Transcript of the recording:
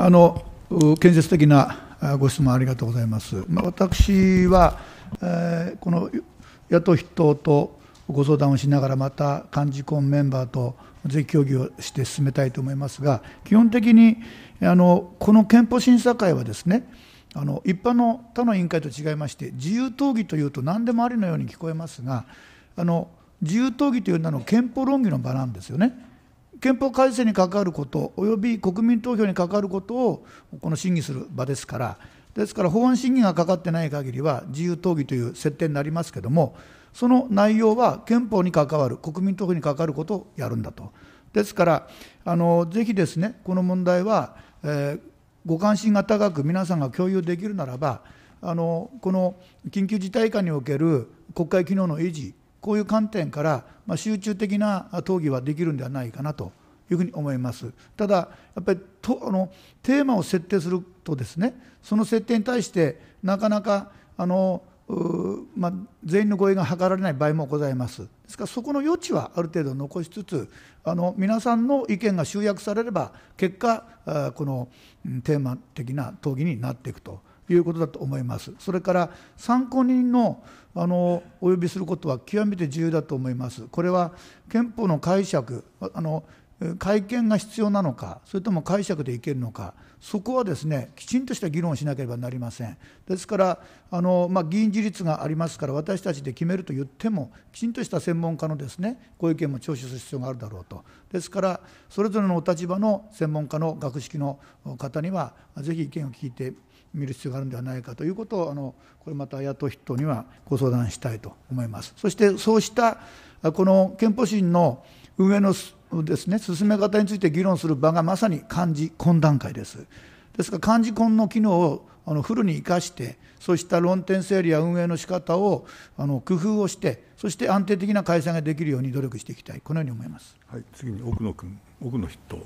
あの建設的なご質問ありがとうございます。まあ、私は、えー、この野党筆頭とご相談をしながら、また幹事コンメンバーとぜひ協議をして進めたいと思いますが、基本的にあのこの憲法審査会はですね、あの一般の他の委員会と違いまして、自由討議というと何でもありのように聞こえますが、あの自由討議というのは憲法論議の場なんですよね。憲法改正に関わること、および国民投票に関わることをこの審議する場ですから、ですから法案審議がかかってない限りは、自由討議という設定になりますけれども、その内容は憲法に関わる、国民投票に関わることをやるんだと。ですから、あのぜひですね、この問題は、えー、ご関心が高く皆さんが共有できるならば、あのこの緊急事態下における国会機能の維持、こういう観点から、まあ、集中的な討議はできるんではないかなというふうに思います。ただやっぱりとあのテーマを設定するとですねその設定に対してなかなかあのまあ、全員の合意が図られない場合もございます。ですからそこの余地はある程度残しつつあの皆さんの意見が集約されれば結果このテーマ的な討議になっていくということだと思います。それから参考人のあのお呼びすることは極めて重要だと思います。これは憲法の解釈あの会見が必要なのか、それとも解釈でいけるのか、そこはですねきちんとした議論をしなければなりません。ですからあの、まあ、議員自立がありますから、私たちで決めると言っても、きちんとした専門家のですねご意見も聴取する必要があるだろうと、ですから、それぞれのお立場の専門家の学識の方には、ぜひ意見を聞いて見る必要があるんではないかということをあのこれまた野党筆頭にはご相談したいと思います。そしてそうしたこの憲法審の運営のですね進め方について議論する場がまさに幹事懇談会です。ですから幹事懇の機能をあのフルに生かして、そうした論点整理や運営の仕方をあの工夫をして、そして安定的な開催ができるように努力していきたい、このように思います、はい、次に奥野君、奥野筆頭。